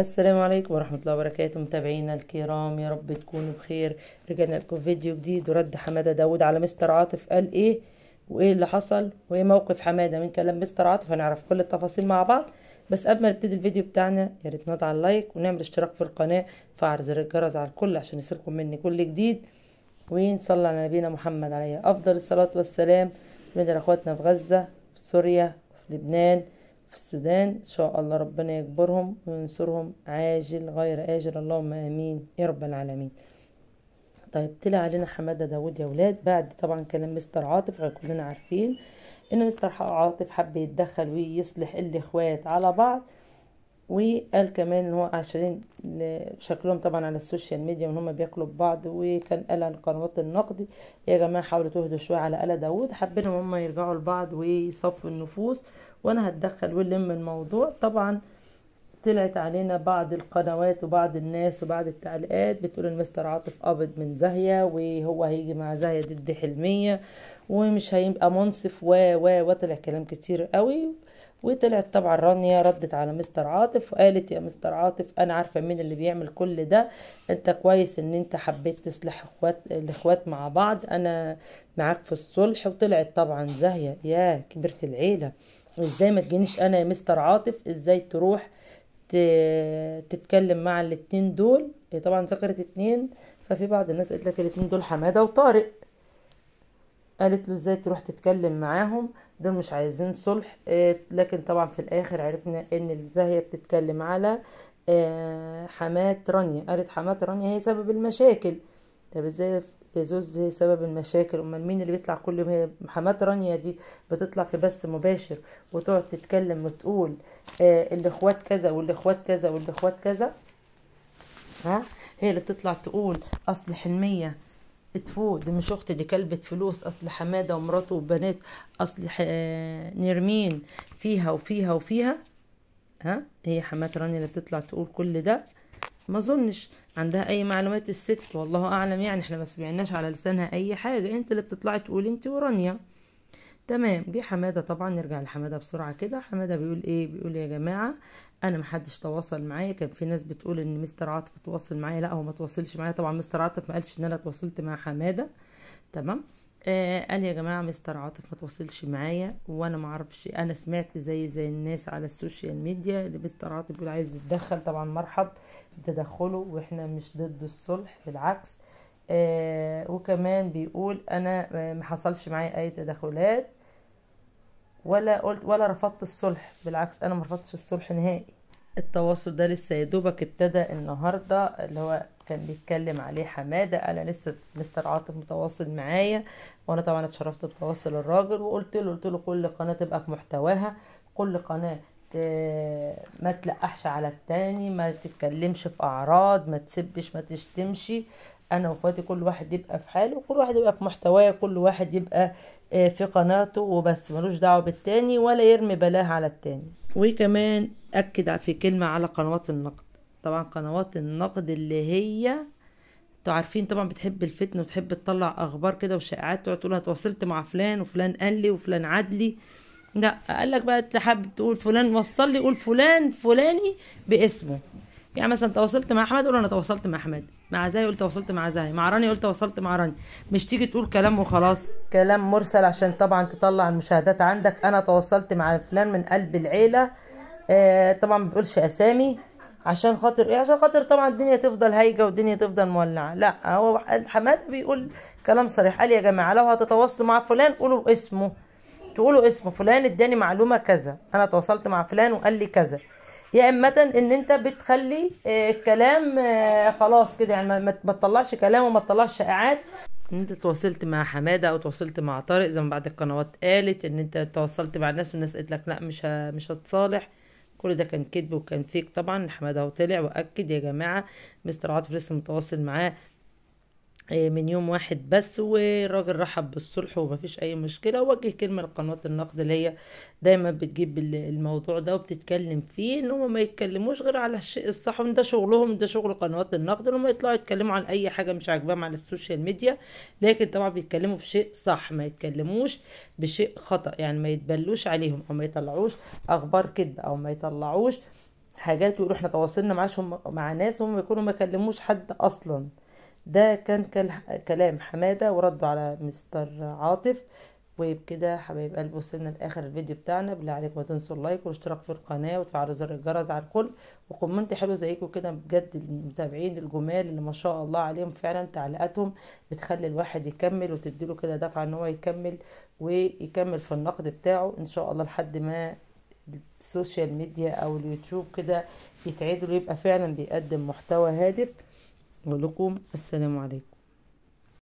السلام عليكم ورحمة الله وبركاته متابعينا الكرام يا رب تكونوا بخير رجعنا لكم فيديو جديد ورد حمادة داود على مستر عاطف قال ايه وايه اللي حصل وايه موقف حمادة من كلام مستر عاطف هنعرف كل التفاصيل مع بعض بس قبل ما نبتدي الفيديو بتاعنا يا ريت نضع اللايك ونعمل اشتراك في القناة وفعل زر الجرس على الكل عشان يصلكم مني كل جديد ونصلي على نبينا محمد عليه افضل الصلاة والسلام من اخواتنا في غزة في سوريا في لبنان في السودان ان شاء الله ربنا يكبرهم وينصرهم عاجل غير اجل اللهم امين يا رب العالمين طيب طلع علينا حماده داوود يا ولاد بعد طبعا كلام مستر عاطف كلنا عارفين ان مستر عاطف حب يتدخل ويصلح الاخوات على بعض وقال كمان ان هو عشان شكلهم طبعا على السوشيال ميديا وان هم بياكلوا ببعض وكان قال قنوات النقد يا جماعه حاولوا تهدوا شويه على قلق داوود حابين ان هم يرجعوا لبعض ويصفوا النفوس وانا هتدخل ولم الموضوع طبعا طلعت علينا بعض القنوات وبعض الناس وبعض التعليقات بتقول ان مستر عاطف قابض من زاهية وهو هيجي مع زاهية ضد حلمية ومش هيبقى منصف و و وطلع كلام كتير قوي وطلعت طبعا رانيا ردت على مستر عاطف وقالت يا مستر عاطف انا عارفه مين اللي بيعمل كل ده انت كويس ان انت حبيت تصلح اخوات الاخوات مع بعض انا معاك في الصلح وطلعت طبعا زاهيه يا كبرت العيله ازاي ما تجينيش انا يا مستر عاطف ازاي تروح تتكلم مع الاتنين دول هي طبعا ذكرت اتنين ففي بعض الناس قالت لك الاتنين دول حماده وطارق قالت له ازاي تروح تتكلم معاهم دول مش عايزين صلح آه، لكن طبعا في الاخر عرفنا ان الزاهيه بتتكلم على آه، حماه رانيا قالت حماه رانيا هي سبب المشاكل طب ازاي بيزوس هي سبب المشاكل امال مين اللي بيطلع كل يوم هي حمات رانيا دي بتطلع في بث مباشر وتقعد تتكلم وتقول آه الاخوات كذا والاخوات كذا والاخوات كذا ها هي اللي بتطلع تقول اصل حلميه تفوق دي مش اختي دي كلبة فلوس اصل حماده ومراته وبنات اصل آه نرمين فيها وفيها وفيها ها هي حمات رانيا اللي بتطلع تقول كل ده ما اظنش عندها اي معلومات الست والله اعلم يعني احنا ما سمعناش على لسانها اي حاجه انت اللي بتطلعي تقولي انت ورانيا تمام جه حماده طبعا نرجع لحماده بسرعه كده حماده بيقول ايه بيقول يا جماعه انا محدش تواصل معايا كان في ناس بتقول ان مستر عاطف تواصل معايا لا هو ما تواصلش معايا طبعا مستر عاطف ما قالش ان انا تواصلت مع حماده تمام آه قال يا جماعه مستر عاطف ما توصلش معايا وانا ما اعرفش انا سمعت زي زي الناس على السوشيال ميديا اللي مستر عاطف بيقول عايز يتدخل طبعا مرحب بتدخله واحنا مش ضد الصلح بالعكس آه وكمان بيقول انا ما حصلش معايا اي تدخلات ولا قلت ولا رفضت الصلح بالعكس انا ما رفضتش الصلح نهائي التواصل ده لسه يا دوبك ابتدى النهارده اللي هو كان بيتكلم عليه حماده انا لسه مستر عاطف متواصل معايا وانا طبعا اتشرفت بتواصل الراجل وقلت له قلت له كل قناه تبقى في محتواها كل قناه آه، ما تلقحش على التاني ما تتكلمش في اعراض ما تسبش ما تشتمش انا واخواتي كل واحد يبقى في حاله كل واحد يبقى في محتواه كل واحد يبقى آه، في قناته وبس ملوش دعوه بالتاني ولا يرمي بلاه على التاني وكمان اكد في كلمه على قنوات النقد طبعا قنوات النقد اللي هي انتوا عارفين طبعا بتحب الفتنه وتحب تطلع اخبار كده وشائعات تقعد تقول اتواصلت مع فلان وفلان قال لي وفلان عدلي لا قال لك بقى تحب تقول فلان وصل لي قول فلان فلاني باسمه يعني مثلا تواصلت مع احمد قول انا تواصلت مع احمد مع زاهي قول تواصلت مع زاهي مع رانيا قول تواصلت مع رانيا مش تيجي تقول كلام وخلاص كلام مرسل عشان طبعا تطلع المشاهدات عندك انا تواصلت مع فلان من قلب العيله آه طبعا ما بقولش اسامي عشان خاطر ايه عشان خاطر طبعا الدنيا تفضل هايجه والدنيا تفضل مولعه لا هو حماده بيقول كلام صريح قال يا جماعه لو هتتواصلوا مع فلان قولوا اسمه تقولوا اسمه فلان اداني معلومه كذا انا تواصلت مع فلان وقال لي كذا يا اما ان انت بتخلي الكلام آه، آه، خلاص كده يعني ما تطلعش كلام وما تطلعش اعاد ان انت تواصلت مع حماده او تواصلت مع طارق زي ما بعض القنوات قالت ان انت تواصلت مع الناس والناس قالت لك لا مش مش هتصالح كل ده كان كذب وكان فيك طبعا حماده طلع واكد يا جماعه مستر عاطف لسه متواصل معاه آه، من يوم واحد بس والراجل رحب بالصلح فيش اي مشكله وجه كلمه لقنوات النقد اللي هي دايما بتجيب الموضوع ده وبتتكلم فيه ان هم ما يتكلموش غير على الشيء الصح وان ده شغلهم ده شغل قنوات النقد ان هم يطلعوا يتكلموا عن اي حاجه مش عاجباهم على السوشيال ميديا لكن طبعا بيتكلموا في شيء صح ما يتكلموش بشيء خطا يعني ما يتبلوش عليهم او ما يطلعوش اخبار كده او ما يطلعوش حاجات ويقولوا احنا تواصلنا معاش مع ناس هم يكونوا ما كلموش حد اصلا ده كان كلام حمادة ورده على مستر عاطف وبكده حبايب قلبي وصلنا لاخر الفيديو بتاعنا بالله عليكم ما تنسوا اللايك والاشتراك في القناه وتفعلوا زر الجرس على الكل وكومنت حلو زيكم كده بجد المتابعين الجمال اللي ما شاء الله عليهم فعلا تعليقاتهم بتخلي الواحد يكمل وتديله كده دفعه ان هو يكمل ويكمل في النقد بتاعه ان شاء الله لحد ما السوشيال ميديا او اليوتيوب كده يتعدل ويبقى فعلا بيقدم محتوى هادف ولكم السلام عليكم